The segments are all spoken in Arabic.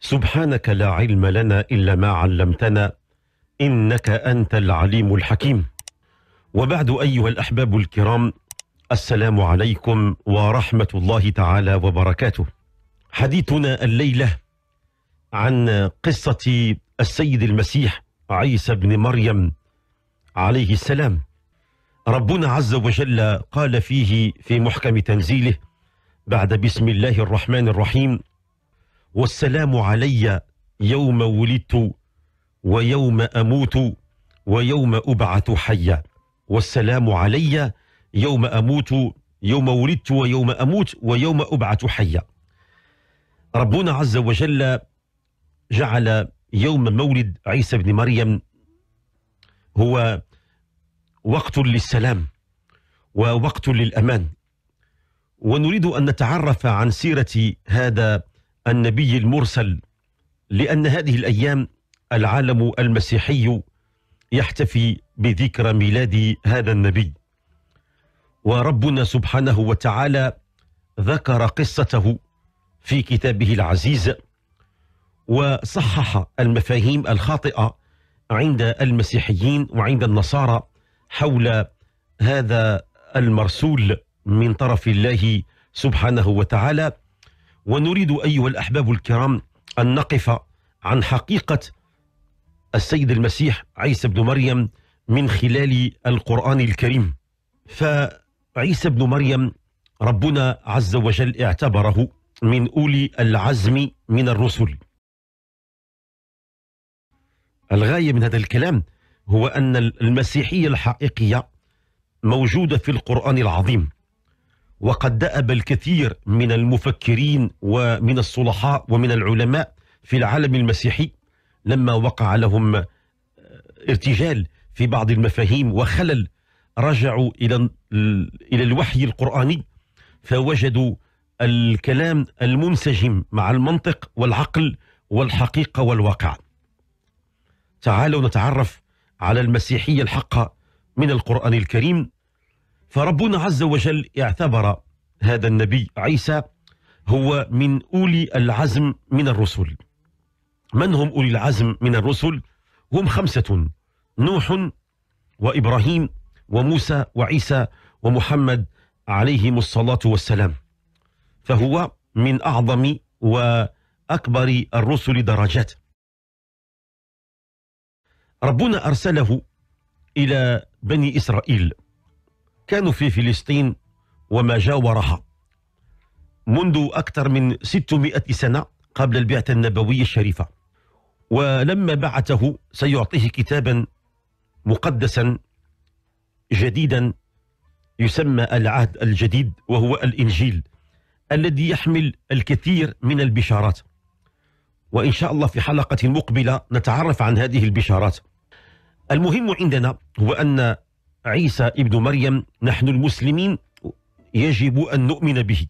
سبحانك لا علم لنا إلا ما علمتنا إنك أنت العليم الحكيم وبعد أيها الأحباب الكرام السلام عليكم ورحمة الله تعالى وبركاته حديثنا الليلة عن قصة السيد المسيح عيسى بن مريم عليه السلام ربنا عز وجل قال فيه في محكم تنزيله بعد بسم الله الرحمن الرحيم والسلام علي يوم ولدت ويوم أموت ويوم أبعث حيا والسلام علي يوم أموت يوم ولدت ويوم أموت ويوم أبعث حيا ربنا عز وجل جعل يوم مولد عيسى بن مريم هو وقت للسلام ووقت للأمان ونريد أن نتعرف عن سيرة هذا النبي المرسل لأن هذه الأيام العالم المسيحي يحتفي بذكرى ميلاد هذا النبي وربنا سبحانه وتعالى ذكر قصته في كتابه العزيز وصحح المفاهيم الخاطئة عند المسيحيين وعند النصارى حول هذا المرسول من طرف الله سبحانه وتعالى ونريد أيها الأحباب الكرام أن نقف عن حقيقة السيد المسيح عيسى بن مريم من خلال القرآن الكريم فعيسى بن مريم ربنا عز وجل اعتبره من أولي العزم من الرسل الغاية من هذا الكلام هو أن المسيحية الحقيقية موجودة في القرآن العظيم وقد دأب الكثير من المفكرين ومن الصلحاء ومن العلماء في العالم المسيحي لما وقع لهم آه، ارتجال في بعض المفاهيم وخلل رجعوا إلى إلى الوحي القرآني فوجدوا الكلام المنسجم مع المنطق والعقل والحقيقة والواقع تعالوا نتعرف على المسيحية الحقة من القرآن الكريم فربنا عز وجل اعتبر هذا النبي عيسى هو من أولي العزم من الرسل من هم أولي العزم من الرسل هم خمسة نوح وإبراهيم وموسى وعيسى ومحمد عليهم الصلاة والسلام فهو من أعظم وأكبر الرسل درجات ربنا أرسله إلى بني إسرائيل كانوا في فلسطين وما جاورها منذ أكثر من 600 سنة قبل البعثة النبوية الشريفة ولما بعثه سيعطيه كتابا مقدسا جديدا يسمى العهد الجديد وهو الإنجيل الذي يحمل الكثير من البشارات وإن شاء الله في حلقة مقبلة نتعرف عن هذه البشارات المهم عندنا هو أن عيسى ابن مريم نحن المسلمين يجب أن نؤمن به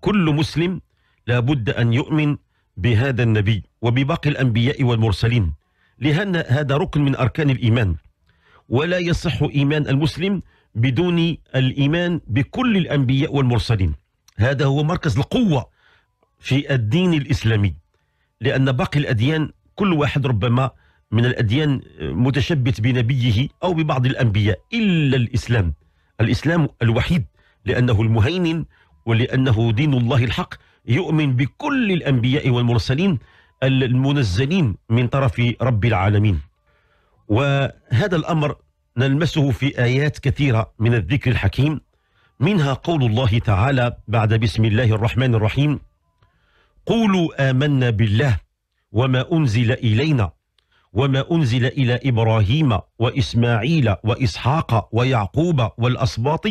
كل مسلم لا بد أن يؤمن بهذا النبي وبباقي الأنبياء والمرسلين لأن هذا ركن من أركان الإيمان ولا يصح إيمان المسلم بدون الإيمان بكل الأنبياء والمرسلين هذا هو مركز القوة في الدين الإسلامي لأن باقي الأديان كل واحد ربما من الأديان متشبت بنبيه أو ببعض الأنبياء إلا الإسلام الإسلام الوحيد لأنه المهيمن ولأنه دين الله الحق يؤمن بكل الأنبياء والمرسلين المنزلين من طرف رب العالمين وهذا الأمر نلمسه في آيات كثيرة من الذكر الحكيم منها قول الله تعالى بعد بسم الله الرحمن الرحيم قولوا آمنا بالله وما أنزل إلينا وما أنزل إلى إبراهيم وإسماعيل وإسحاق ويعقوب والأسباط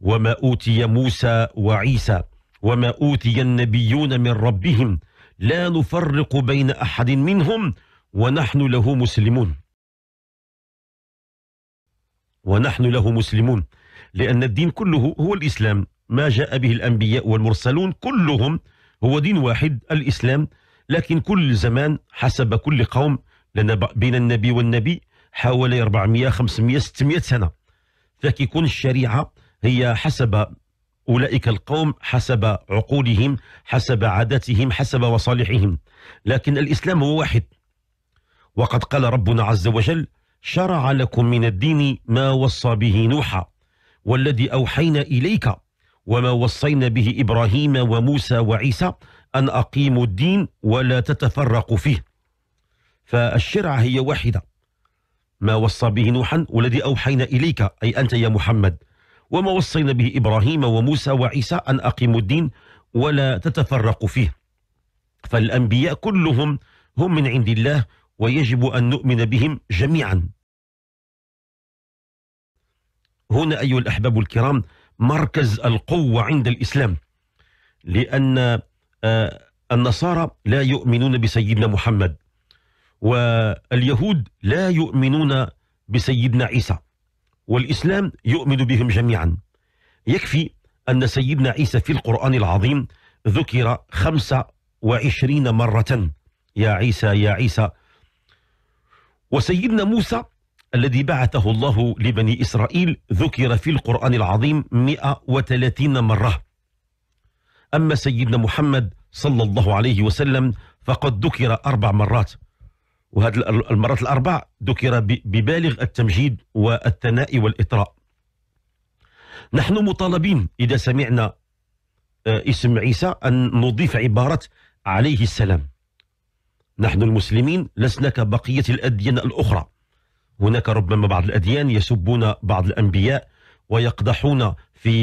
وما أوتي موسى وعيسى وما أوتي النبيون من ربهم لا نفرق بين أحد منهم ونحن له مسلمون ونحن له مسلمون لأن الدين كله هو الإسلام ما جاء به الأنبياء والمرسلون كلهم هو دين واحد الإسلام لكن كل زمان حسب كل قوم لان بين النبي والنبي حوالي 400 500 600 سنه فكيكون الشريعه هي حسب اولئك القوم حسب عقولهم حسب عاداتهم حسب مصالحهم لكن الاسلام هو واحد وقد قال ربنا عز وجل شرع لكم من الدين ما وصى به نوحا والذي اوحينا اليك وما وصينا به ابراهيم وموسى وعيسى ان اقيموا الدين ولا تتفرقوا فيه فالشرع هي واحدة ما وصى به نوحا والذي أوحينا إليك أي أنت يا محمد وما وصينا به إبراهيم وموسى وعيسى أن أقيموا الدين ولا تتفرقوا فيه فالأنبياء كلهم هم من عند الله ويجب أن نؤمن بهم جميعا هنا أيها الأحباب الكرام مركز القوة عند الإسلام لأن آه، النصارى لا يؤمنون بسيدنا محمد واليهود لا يؤمنون بسيدنا عيسى والإسلام يؤمن بهم جميعا يكفي أن سيدنا عيسى في القرآن العظيم ذكر خمسة وعشرين مرة يا عيسى يا عيسى وسيدنا موسى الذي بعثه الله لبني إسرائيل ذكر في القرآن العظيم 130 مرة أما سيدنا محمد صلى الله عليه وسلم فقد ذكر أربع مرات وهذه المرات الأربع ذكر ببالغ التمجيد والثناء والإطراء نحن مطالبين إذا سمعنا آه، اسم عيسى أن نضيف عبارة عليه السلام نحن المسلمين لسنا كبقية الأديان الأخرى هناك ربما بعض الأديان يسبون بعض الأنبياء ويقدحون في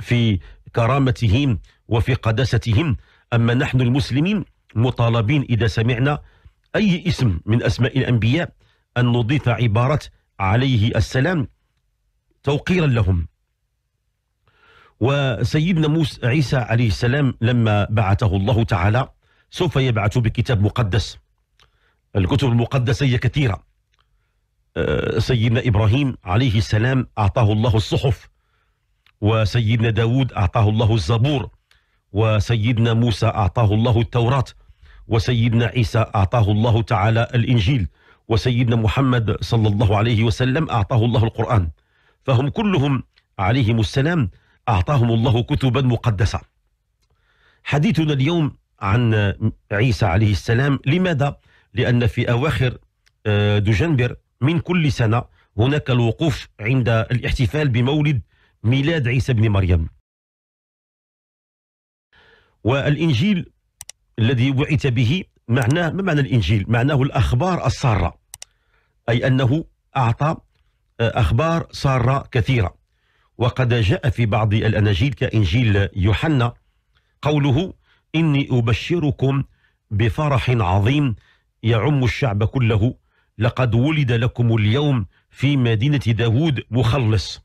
في كرامتهم وفي قداستهم أما نحن المسلمين مطالبين إذا سمعنا أي اسم من أسماء الأنبياء أن نضيف عبارة عليه السلام توقيرا لهم وسيدنا موسى عيسى عليه السلام لما بعثه الله تعالى سوف يبعث بكتاب مقدس الكتب المقدسة هي كثيرة أه، سيدنا إبراهيم عليه السلام أعطاه الله الصحف وسيدنا داود أعطاه الله الزبور وسيدنا موسى أعطاه الله التوراة وسيدنا عيسى أعطاه الله تعالى الإنجيل وسيدنا محمد صلى الله عليه وسلم أعطاه الله القرآن فهم كلهم عليهم السلام أعطاهم الله كتبا مقدسة حديثنا اليوم عن عيسى عليه السلام لماذا؟ لأن في أواخر آه، دجنبر من كل سنة هناك الوقوف عند الاحتفال بمولد ميلاد عيسى بن مريم والإنجيل الذي وعيت به معناه ما معنى الانجيل؟ معناه الاخبار الساره اي انه اعطى آه، اخبار ساره كثيره وقد جاء في بعض الاناجيل كانجيل يوحنا قوله اني ابشركم بفرح عظيم يعم الشعب كله لقد ولد لكم اليوم في مدينه داوود مخلص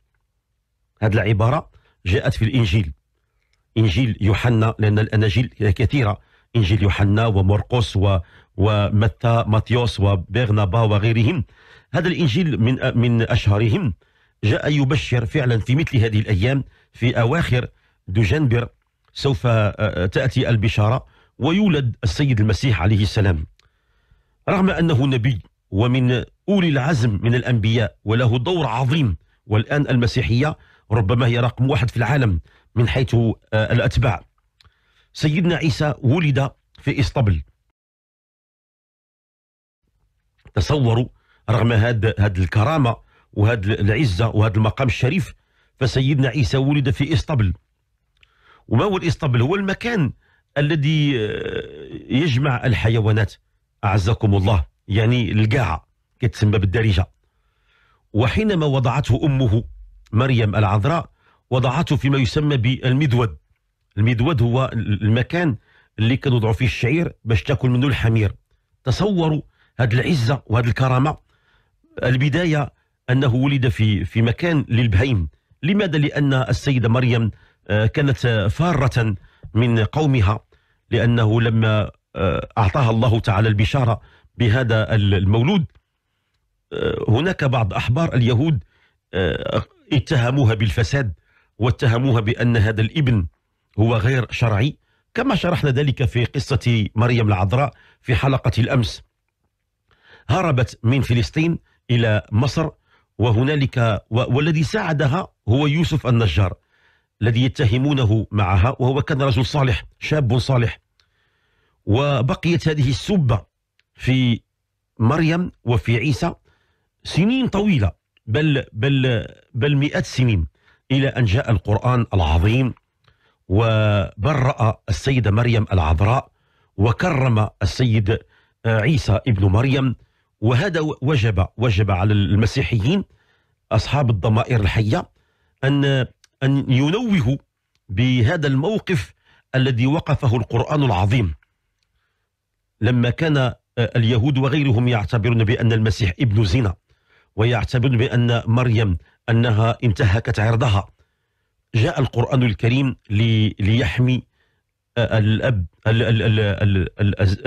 هذه العباره جاءت في الانجيل انجيل يوحنا لان الاناجيل كثيره إنجيل يوحنا ومرقس و ومتى ماتيوس وبرنابا وغيرهم هذا الإنجيل من من أشهرهم جاء يبشر فعلا في مثل هذه الأيام في أواخر دجنبر سوف آه، آه، تأتي البشارة ويولد السيد المسيح عليه السلام رغم أنه نبي ومن أولي العزم من الأنبياء وله دور عظيم والآن المسيحية ربما هي رقم واحد في العالم من حيث آه، الأتباع سيدنا عيسى ولد في اسطبل تصوروا رغم هاد هاد الكرامه وهاد العزه وهاد المقام الشريف فسيدنا عيسى ولد في اسطبل وما هو الاسطبل هو المكان الذي آه، يجمع الحيوانات اعزكم الله يعني القاعه كتسمى بالدارجه وحينما وضعته امه مريم العذراء وضعته فيما يسمى بالمدود المذود هو المكان اللي كنوضعوا فيه الشعير باش تاكل منه الحمير تصوروا هذه العزه وهذه الكرامه البدايه انه ولد في في مكان للبهيم لماذا لان السيده مريم آه، كانت فاره من قومها لانه لما آه، اعطاها الله تعالى البشاره بهذا المولود آه، هناك بعض احبار اليهود اتهموها بالفساد واتهموها بان هذا الابن هو غير شرعي كما شرحنا ذلك في قصة مريم العذراء في حلقة الأمس هربت من فلسطين إلى مصر وهنالك والذي ساعدها هو يوسف النجار الذي يتهمونه معها وهو كان رجل صالح شاب صالح وبقيت هذه السبة في مريم وفي عيسى سنين طويلة بل, بل, بل مئات سنين إلى أن جاء القرآن العظيم وبرأ السيدة مريم العذراء وكرم السيد آه، عيسى ابن مريم وهذا وجب وجب على المسيحيين أصحاب الضمائر الحية أن أن ينوهوا بهذا الموقف الذي وقفه القرآن العظيم لما كان آه، اليهود وغيرهم يعتبرون بأن المسيح ابن زنا ويعتبرون بأن مريم أنها انتهكت عرضها جاء القرآن الكريم ليحمي آه، الأب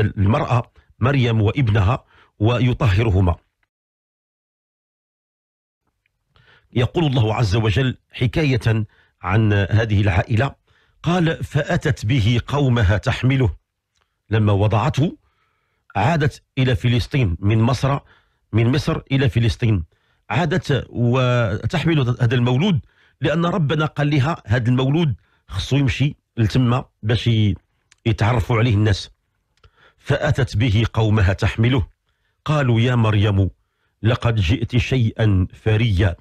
المرأة مريم وابنها ويطهرهما يقول الله عز وجل حكاية عن هذه العائلة قال فأتت به قومها تحمله لما وضعته عادت إلى فلسطين من مصر من مصر إلى فلسطين عادت وتحمل هذا المولود لان ربنا قال لها هذا المولود خصو يمشي لتما باش يتعرفوا عليه الناس فاتت به قومها تحمله قالوا يا مريم لقد جئت شيئا فريا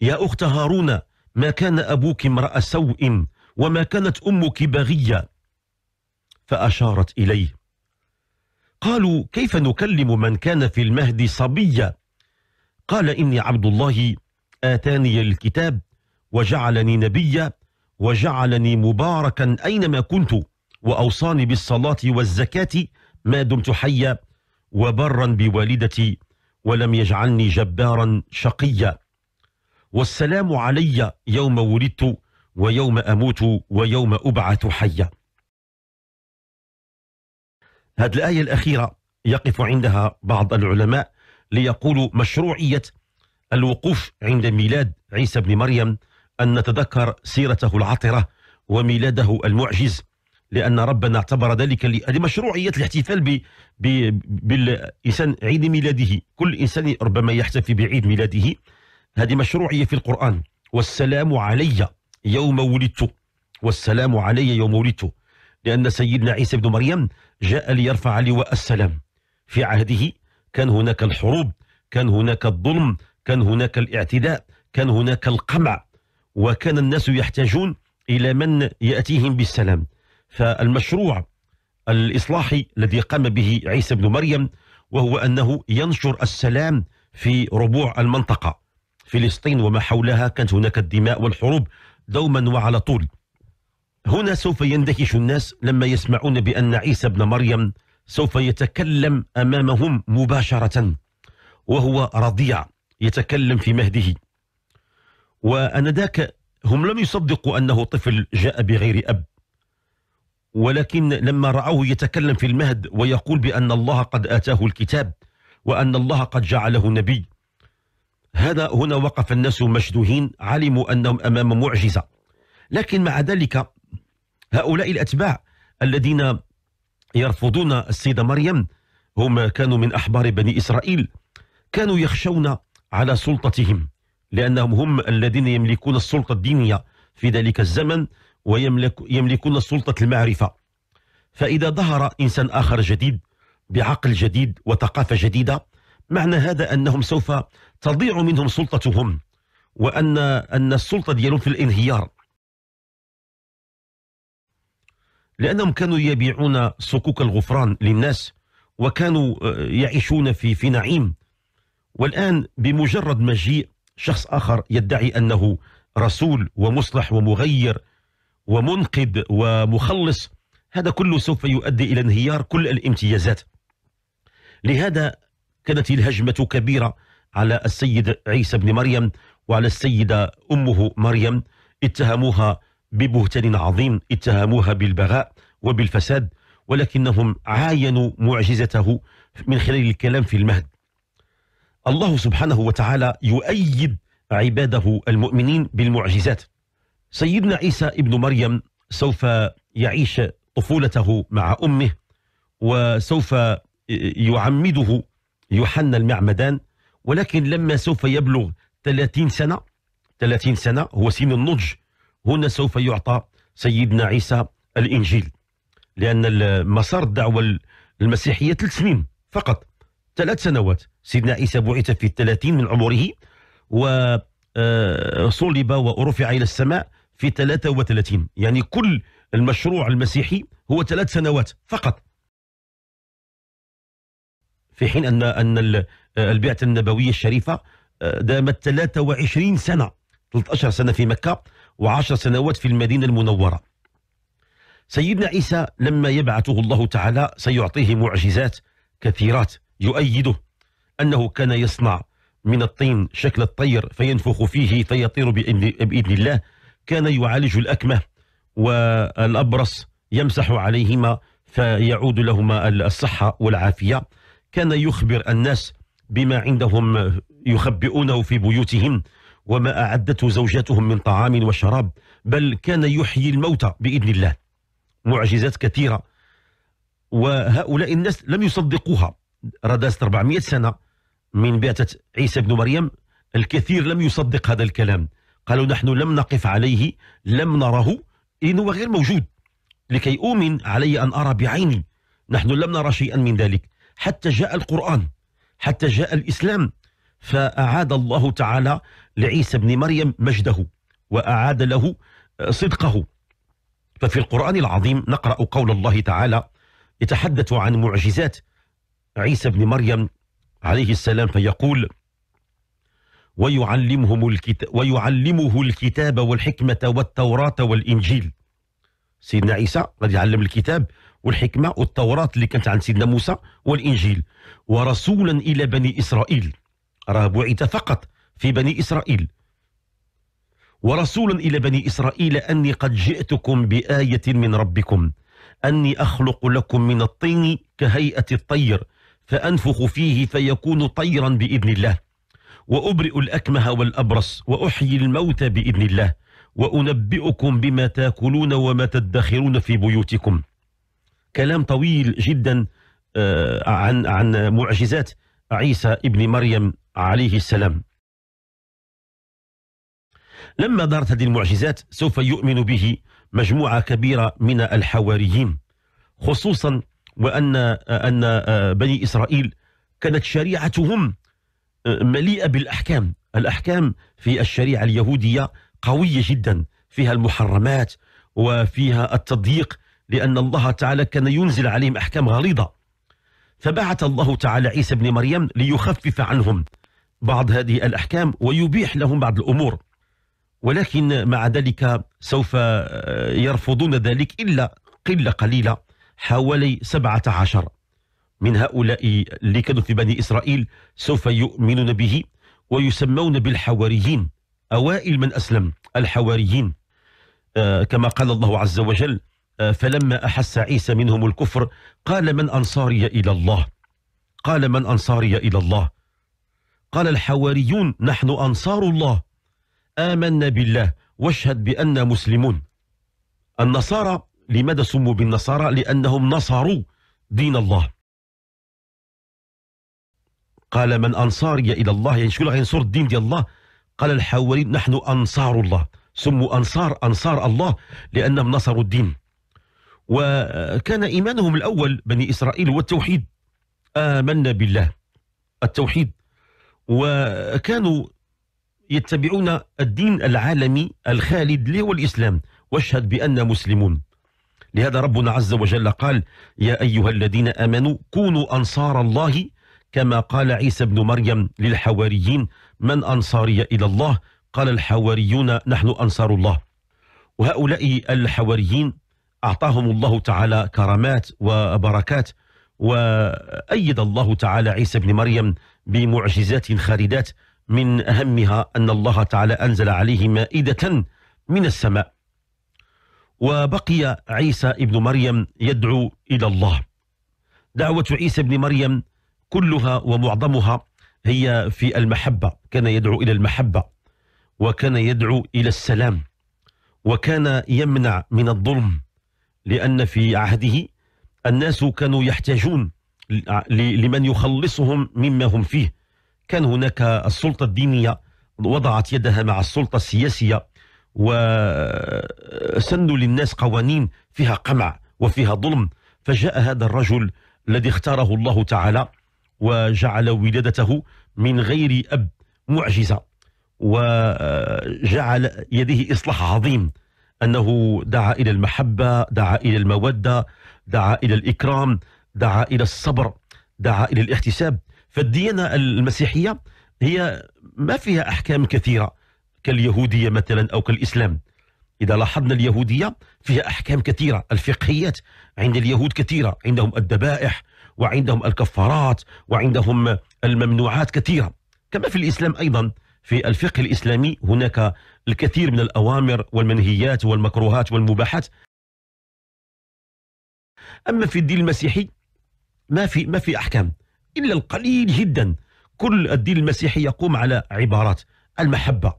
يا اخت هارون ما كان ابوك امرا سوء وما كانت امك بغيا فاشارت اليه قالوا كيف نكلم من كان في المهد صبيا قال اني عبد الله آتاني الكتاب وجعلني نبيا وجعلني مباركا أينما كنت وأوصاني بالصلاة والزكاة ما دمت حيا وبرا بوالدتي ولم يجعلني جبارا شقيا والسلام علي يوم ولدت ويوم أموت ويوم أبعث حيا هذه الآية الأخيرة يقف عندها بعض العلماء ليقولوا مشروعية الوقوف عند ميلاد عيسى بن مريم أن نتذكر سيرته العطرة وميلاده المعجز لأن ربنا اعتبر ذلك لمشروعية الاحتفال بالإنسان عيد ميلاده كل إنسان ربما يحتفي بعيد ميلاده هذه مشروعية في القرآن والسلام علي يوم ولدت والسلام علي يوم ولدت لأن سيدنا عيسى بن مريم جاء ليرفع لواء السلام في عهده كان هناك الحروب كان هناك الظلم كان هناك الاعتداء كان هناك القمع وكان الناس يحتاجون إلى من يأتيهم بالسلام فالمشروع الإصلاحي الذي قام به عيسى بن مريم وهو أنه ينشر السلام في ربوع المنطقة فلسطين وما حولها كانت هناك الدماء والحروب دوما وعلى طول هنا سوف يندهش الناس لما يسمعون بأن عيسى بن مريم سوف يتكلم أمامهم مباشرة وهو رضيع يتكلم في مهده وأنذاك هم لم يصدقوا أنه طفل جاء بغير أب ولكن لما رأوه يتكلم في المهد ويقول بأن الله قد آتاه الكتاب وأن الله قد جعله نبي هذا هنا وقف الناس مشدوهين علموا أنهم أمام معجزة لكن مع ذلك هؤلاء الأتباع الذين يرفضون السيدة مريم هم كانوا من أحبار بني إسرائيل كانوا يخشون على سلطتهم لأنهم هم الذين يملكون السلطة الدينية في ذلك الزمن ويملكون سلطة المعرفة فإذا ظهر إنسان آخر جديد بعقل جديد وثقافة جديدة معنى هذا أنهم سوف تضيع منهم سلطتهم وأن أن السلطة ديالهم في الانهيار لأنهم كانوا يبيعون صكوك الغفران للناس وكانوا آه، يعيشون في في نعيم والآن بمجرد مجيء شخص آخر يدعي أنه رسول ومصلح ومغير ومنقذ ومخلص هذا كله سوف يؤدي إلى انهيار كل الامتيازات لهذا كانت الهجمة كبيرة على السيد عيسى بن مريم وعلى السيدة أمه مريم اتهموها ببهتان عظيم اتهموها بالبغاء وبالفساد ولكنهم عاينوا معجزته من خلال الكلام في المهد الله سبحانه وتعالى يؤيد عباده المؤمنين بالمعجزات سيدنا عيسى ابن مريم سوف يعيش طفولته مع أمه وسوف يعمده يوحنا المعمدان ولكن لما سوف يبلغ 30 سنة 30 سنة هو سن النضج هنا سوف يعطى سيدنا عيسى الإنجيل لأن مسار الدعوة المسيحية ثلاث سنين فقط ثلاث سنوات سيدنا عيسى بعث في الثلاثين من عمره وصلب آه، ورفع إلى السماء في 33 يعني كل المشروع المسيحي هو ثلاث سنوات فقط في حين أن أن آه، البعثة النبوية الشريفة آه، دامت 23 سنة 13 سنة في مكة وعشر سنوات في المدينة المنورة سيدنا عيسى لما يبعثه الله تعالى سيعطيه معجزات كثيرات يؤيده أنه كان يصنع من الطين شكل الطير فينفخ فيه فيطير بإذن الله كان يعالج الأكمة والأبرص يمسح عليهما فيعود لهما الصحة والعافية كان يخبر الناس بما عندهم يخبئونه في بيوتهم وما أعدته زوجاتهم من طعام وشراب بل كان يحيي الموتى بإذن الله معجزات كثيرة وهؤلاء الناس لم يصدقوها رداست 400 سنة من بعثة عيسى بن مريم الكثير لم يصدق هذا الكلام قالوا نحن لم نقف عليه لم نره إنه غير موجود لكي أؤمن علي أن أرى بعيني نحن لم نرى شيئا من ذلك حتى جاء القرآن حتى جاء الإسلام فأعاد الله تعالى لعيسى بن مريم مجده وأعاد له آه، صدقه ففي القرآن العظيم نقرأ قول الله تعالى يتحدث عن معجزات عيسى بن مريم عليه السلام فيقول ويعلمهم الكتاب ويعلمه الكتاب والحكمة والتوراة والإنجيل سيدنا عيسى غادي يعلم الكتاب والحكمة والتوراة اللي كانت عند سيدنا موسى والإنجيل ورسولا إلى بني إسرائيل راه بعث فقط في بني إسرائيل ورسولا إلى بني إسرائيل أني قد جئتكم بآية من ربكم أني أخلق لكم من الطين كهيئة الطير فأنفخ فيه فيكون طيرا بإذن الله وأبرئ الأكمه والأبرص وأحيي الموتى بإذن الله وأنبئكم بما تاكلون وما تدخرون في بيوتكم كلام طويل جدا آه، عن عن معجزات عيسى ابن مريم عليه السلام لما دارت هذه المعجزات سوف يؤمن به مجموعة كبيرة من الحواريين خصوصا وأن أن آه، بني إسرائيل كانت شريعتهم آه، مليئة بالأحكام الأحكام في الشريعة اليهودية قوية جدا فيها المحرمات وفيها التضييق لأن الله تعالى كان ينزل عليهم أحكام غليظة فبعث الله تعالى عيسى ابن مريم ليخفف عنهم بعض هذه الأحكام ويبيح لهم بعض الأمور ولكن مع ذلك سوف آه، يرفضون ذلك إلا قلة قليلة حوالي 17 من هؤلاء اللي كانوا في بني إسرائيل سوف يؤمنون به ويسمون بالحواريين أوائل من أسلم الحواريين آه كما قال الله عز وجل آه فلما أحس عيسى منهم الكفر قال من أنصاري إلى الله قال من أنصاري إلى الله قال الحواريون نحن أنصار الله آمنا بالله واشهد بأننا مسلمون النصارى لماذا سموا بالنصارى لأنهم نصروا دين الله قال من أنصاري إلى الله يعني شكون غينصر الدين ديال الله قال الحواريين نحن أنصار الله سموا أنصار أنصار الله لأنهم نصروا الدين وكان إيمانهم الأول بني إسرائيل هو التوحيد آمنا بالله التوحيد وكانوا يتبعون الدين العالمي الخالد اللي هو الإسلام واشهد بأن مسلمون لهذا ربنا عز وجل قال يا أيها الذين آمنوا كونوا أنصار الله كما قال عيسى بن مريم للحواريين من أنصاري إلى الله قال الحواريون نحن أنصار الله وهؤلاء الحواريين أعطاهم الله تعالى كرامات وبركات وأيد الله تعالى عيسى بن مريم بمعجزات خالدات من أهمها أن الله تعالى أنزل عليه مائدة من السماء وبقي عيسى ابن مريم يدعو إلى الله دعوة عيسى ابن مريم كلها ومعظمها هي في المحبة كان يدعو إلى المحبة وكان يدعو إلى السلام وكان يمنع من الظلم لأن في عهده الناس كانوا يحتاجون لمن يخلصهم مما هم فيه كان هناك السلطة الدينية وضعت يدها مع السلطة السياسية وسنوا للناس قوانين فيها قمع وفيها ظلم فجاء هذا الرجل الذي اختاره الله تعالى وجعل ولادته من غير أب معجزة وجعل يديه إصلاح عظيم أنه دعا إلى المحبة دعا إلى المودة دعا إلى الإكرام دعا إلى الصبر دعا إلى الاحتساب فالديانة المسيحية هي ما فيها أحكام كثيرة كاليهودية مثلا أو كالإسلام إذا لاحظنا اليهودية فيها أحكام كثيرة الفقهيات عند اليهود كثيرة عندهم الذبائح وعندهم الكفارات وعندهم الممنوعات كثيرة كما في الإسلام أيضا في الفقه الإسلامي هناك الكثير من الأوامر والمنهيات والمكروهات والمباحات أما في الدين المسيحي ما في ما في أحكام إلا القليل جدا كل الدين المسيحي يقوم على عبارات المحبة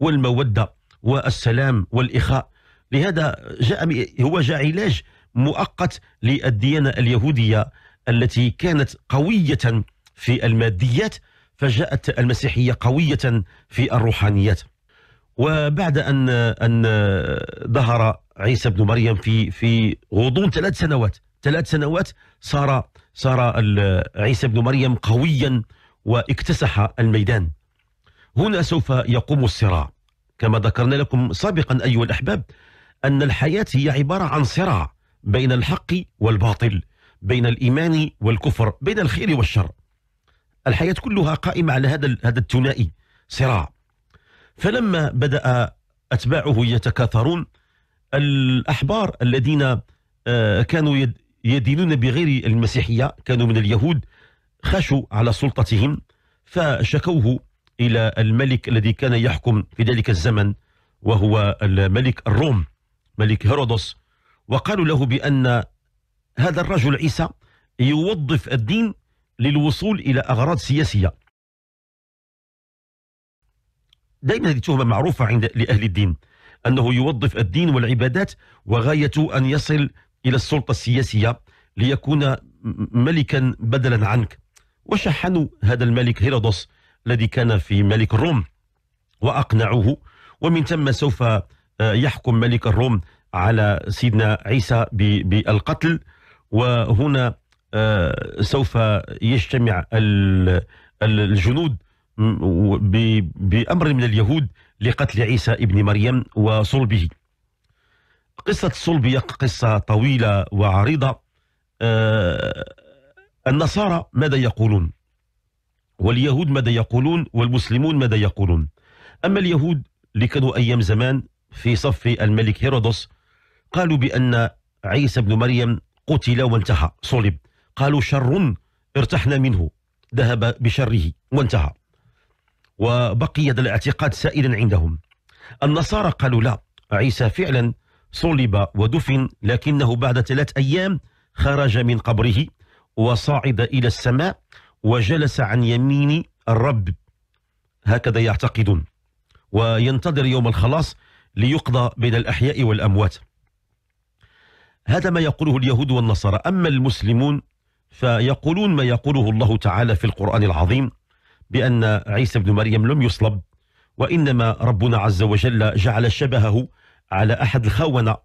والمودة والسلام والإخاء لهذا جاء هو جاء علاج مؤقت للديانة اليهودية التي كانت قوية في الماديات فجاءت المسيحية قوية في الروحانيات وبعد أن أن ظهر عيسى بن مريم في في غضون ثلاث سنوات ثلاث سنوات صار صار عيسى بن مريم قويا واكتسح الميدان هنا سوف يقوم الصراع كما ذكرنا لكم سابقا أيها الأحباب أن الحياة هي عبارة عن صراع بين الحق والباطل بين الإيمان والكفر بين الخير والشر الحياة كلها قائمة على هذا هذا الثنائي صراع فلما بدأ أتباعه يتكاثرون الأحبار الذين آه، كانوا يدينون بغير المسيحية كانوا من اليهود خشوا على سلطتهم فشكوه إلى الملك الذي كان يحكم في ذلك الزمن وهو الملك الروم ملك هيرودوس وقالوا له بأن هذا الرجل عيسى يوظف الدين للوصول إلى أغراض سياسية دائما هذه التهمه معروفة عند لأهل الدين أنه يوظف الدين والعبادات وغايته أن يصل إلى السلطة السياسية ليكون ملكا بدلا عنك وشحنوا هذا الملك هيرودوس الذي كان في ملك الروم وأقنعوه ومن ثم سوف آه، يحكم ملك الروم على سيدنا عيسى بالقتل وهنا آه، سوف يجتمع الجنود بأمر من اليهود لقتل عيسى ابن مريم وصلبه قصة الصلب قصة طويلة وعريضة آه، النصارى ماذا يقولون واليهود ماذا يقولون والمسلمون ماذا يقولون أما اليهود اللي كانوا أيام زمان في صف الملك هيرودوس قالوا بأن عيسى بن مريم قتل وانتهى صلب قالوا شر ارتحنا منه ذهب بشره وانتهى وبقي هذا الاعتقاد سائلا عندهم النصارى قالوا لا عيسى فعلا صلب ودفن لكنه بعد ثلاث أيام خرج من قبره وصعد إلى السماء وجلس عن يمين الرب هكذا يعتقدون وينتظر يوم الخلاص ليقضى بين الأحياء والأموات هذا ما يقوله اليهود والنصارى أما المسلمون فيقولون ما يقوله الله تعالى في القرآن العظيم بأن عيسى بن مريم لم يصلب وإنما ربنا عز وجل جعل شبهه على أحد الخونة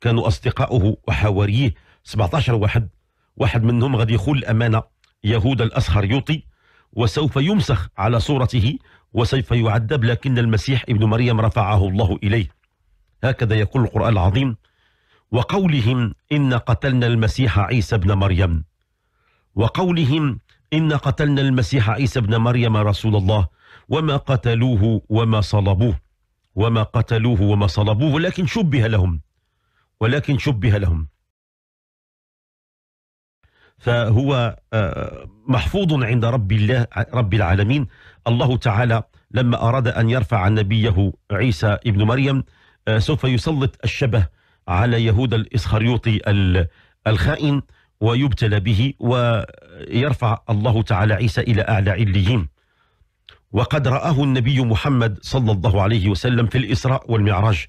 كانوا أصدقاؤه وحواريه 17 واحد واحد منهم غادي يخون الأمانة يهود الأسخريوطي وسوف يمسخ على صورته وسوف يعذب لكن المسيح ابن مريم رفعه الله إليه هكذا يقول القرآن العظيم وقولهم إن قتلنا المسيح عيسى ابن مريم وقولهم إن قتلنا المسيح عيسى ابن مريم رسول الله وما قتلوه وما صلبوه وما قتلوه وما صلبوه ولكن شبه لهم ولكن شبه لهم فهو آه، محفوظ عند رب الله رب العالمين الله تعالى لما أراد أن يرفع نبيه عيسى ابن مريم آه، سوف يسلط الشبه على يهود الإسخريوطي الخائن ويبتلى به ويرفع الله تعالى عيسى إلى أعلى عليين وقد رآه النبي محمد صلى الله عليه وسلم في الإسراء والمعراج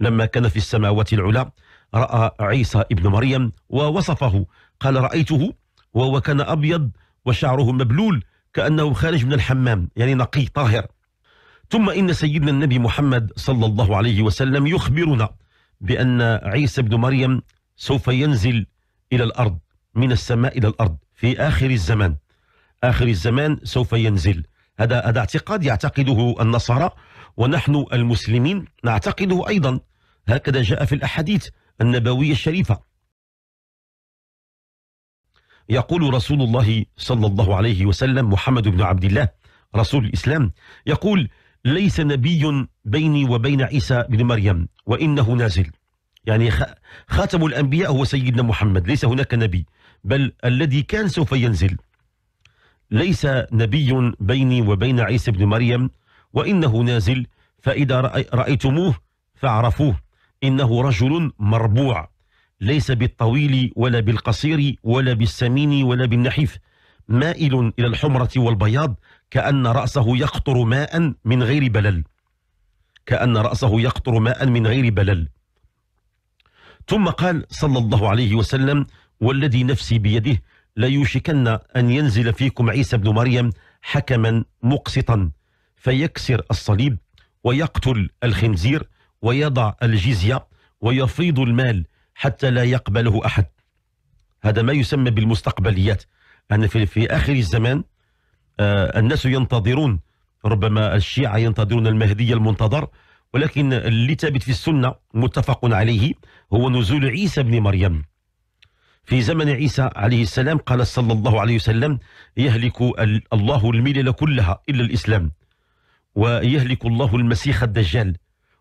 لما كان في السماوات العلى رأى عيسى ابن مريم ووصفه قال رأيته وهو كان أبيض وشعره مبلول كأنه خارج من الحمام يعني نقي طاهر ثم إن سيدنا النبي محمد صلى الله عليه وسلم يخبرنا بأن عيسى بن مريم سوف ينزل إلى الأرض من السماء إلى الأرض في آخر الزمان آخر الزمان سوف ينزل هذا هذا اعتقاد يعتقده النصارى ونحن المسلمين نعتقده أيضا هكذا جاء في الأحاديث النبوية الشريفة يقول رسول الله صلى الله عليه وسلم محمد بن عبد الله رسول الإسلام يقول ليس نبي بيني وبين عيسى بن مريم وإنه نازل يعني خاتم الأنبياء هو سيدنا محمد ليس هناك نبي بل الذي كان سوف ينزل ليس نبي بيني وبين عيسى بن مريم وإنه نازل فإذا رأيتموه فاعرفوه إنه رجل مربوع ليس بالطويل ولا بالقصير ولا بالسمين ولا بالنحيف مائل إلى الحمرة والبياض كأن رأسه يقطر ماء من غير بلل كأن رأسه يقطر ماء من غير بلل ثم قال صلى الله عليه وسلم والذي نفسي بيده ليوشكن أن ينزل فيكم عيسى بن مريم حكما مقسطا فيكسر الصليب ويقتل الخنزير ويضع الجزية ويفيض المال حتى لا يقبله أحد هذا ما يسمى بالمستقبليات أن في, في آخر الزمان آه الناس ينتظرون ربما الشيعة ينتظرون المهدي المنتظر ولكن اللي ثابت في السنة متفق عليه هو نزول عيسى بن مريم في زمن عيسى عليه السلام قال صلى الله عليه وسلم يهلك الله الملل كلها إلا الإسلام ويهلك الله المسيح الدجال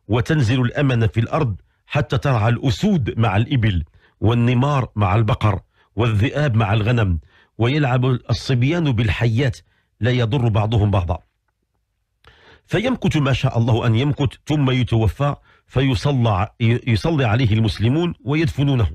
وتنزل الأمن في الأرض حتى ترعى الأسود مع الإبل والنمار مع البقر والذئاب مع الغنم ويلعب الصبيان بالحيات لا يضر بعضهم بعضا فيمكت ما شاء الله أن يمكت ثم يتوفى فيصلى يصلي عليه المسلمون ويدفنونه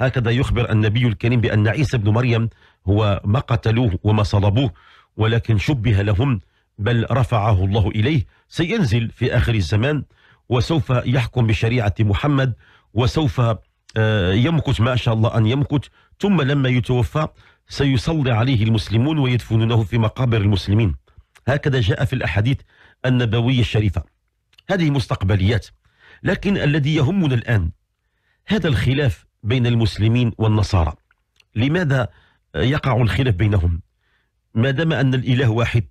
هكذا يخبر النبي الكريم بأن عيسى بن مريم هو ما قتلوه وما صلبوه ولكن شبه لهم بل رفعه الله إليه سينزل في آخر الزمان وسوف يحكم بشريعة محمد وسوف آه، يمكث ما شاء الله أن يمكث ثم لما يتوفى سيصلي عليه المسلمون ويدفنونه في مقابر المسلمين هكذا جاء في الأحاديث النبوية الشريفة هذه مستقبليات لكن الذي يهمنا الآن هذا الخلاف بين المسلمين والنصارى لماذا آه، يقع الخلاف بينهم ما دام أن الإله واحد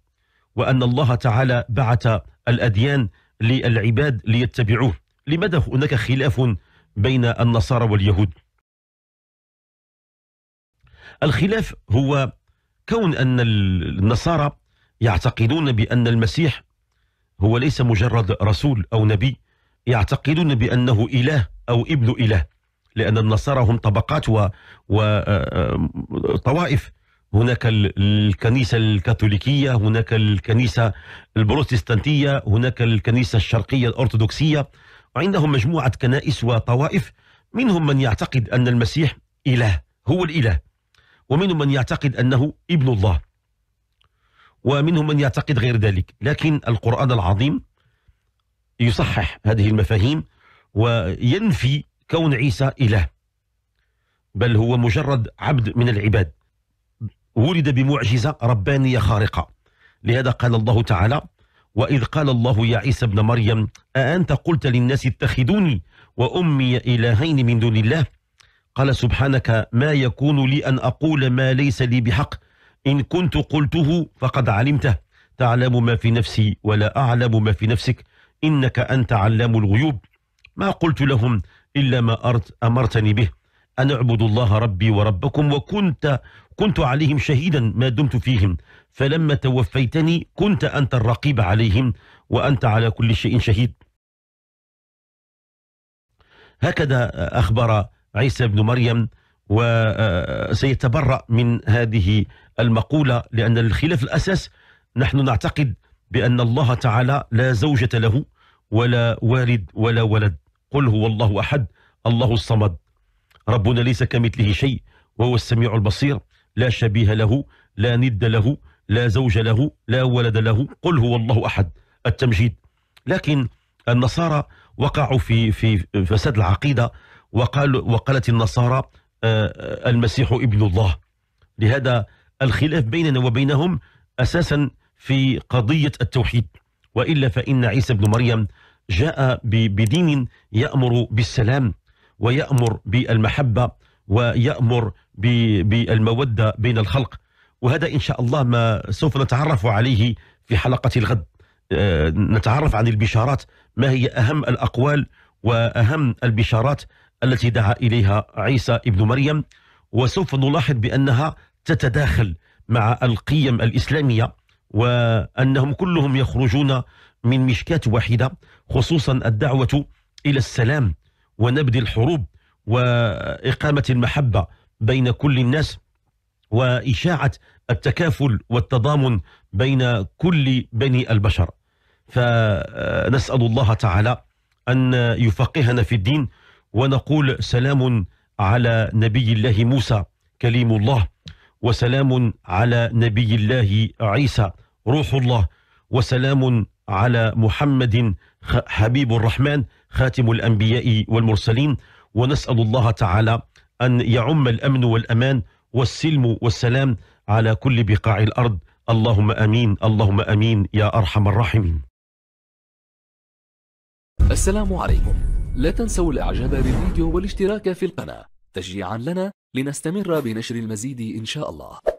وأن الله تعالى بعث الأديان للعباد ليتبعوه لماذا هناك خلاف بين النصارى واليهود الخلاف هو كون أن النصارى يعتقدون بأن المسيح هو ليس مجرد رسول أو نبي يعتقدون بأنه إله أو ابن إله لأن النصارى هم طبقات وطوائف آه، آه، هناك الكنيسة الكاثوليكية هناك الكنيسة البروتستانتية هناك الكنيسة الشرقية الأرثوذكسية وعندهم مجموعة كنائس وطوائف منهم من يعتقد أن المسيح إله هو الإله ومنهم من يعتقد أنه ابن الله ومنهم من يعتقد غير ذلك لكن القرآن العظيم يصحح هذه المفاهيم وينفي كون عيسى إله بل هو مجرد عبد من العباد ولد بمعجزة ربانية خارقة لهذا قال الله تعالى وإذ قال الله يا عيسى ابن مريم أأنت قلت للناس اتخذوني وأمي إلهين من دون الله قال سبحانك ما يكون لي أن أقول ما ليس لي بحق إن كنت قلته فقد علمته تعلم ما في نفسي ولا أعلم ما في نفسك إنك أنت علام الغيوب ما قلت لهم إلا ما أمرتني به أن اعبدوا الله ربي وربكم وكنت كنت عليهم شهيدا ما دمت فيهم فلما توفيتني كنت أنت الرقيب عليهم وأنت على كل شيء شهيد هكذا أخبر عيسى بن مريم وسيتبرأ من هذه المقولة لأن الخلاف الأساس نحن نعتقد بأن الله تعالى لا زوجة له ولا والد ولا ولد قل هو الله أحد الله الصمد ربنا ليس كمثله شيء وهو السميع البصير لا شبيه له لا ند له لا زوج له لا ولد له قل هو الله أحد التمجيد لكن النصارى وقعوا في في فساد العقيدة وقال وقالت النصارى آه، آه، المسيح ابن الله لهذا الخلاف بيننا وبينهم أساسا في قضية التوحيد وإلا فإن عيسى بن مريم جاء بدين يأمر بالسلام ويأمر بالمحبة ويأمر بالمودة بين الخلق وهذا إن شاء الله ما سوف نتعرف عليه في حلقة الغد آه، نتعرف عن البشارات ما هي أهم الأقوال وأهم البشارات التي دعا إليها عيسى ابن مريم وسوف نلاحظ بأنها تتداخل مع القيم الإسلامية وأنهم كلهم يخرجون من مشكاة واحدة خصوصا الدعوة إلى السلام ونبذ الحروب وإقامة المحبة بين كل الناس وإشاعة التكافل والتضامن بين كل بني البشر فنسأل الله تعالى أن يفقهنا في الدين ونقول سلام على نبي الله موسى كليم الله وسلام على نبي الله عيسى روح الله وسلام على محمد حبيب الرحمن خاتم الأنبياء والمرسلين ونسأل الله تعالى أن يعم الأمن والأمان والسلم والسلام على كل بقاع الأرض اللهم أمين اللهم أمين يا أرحم الراحمين السلام عليكم لا تنسوا الإعجاب بالفيديو والاشتراك في القناة تشجيعا لنا لنستمر بنشر المزيد إن شاء الله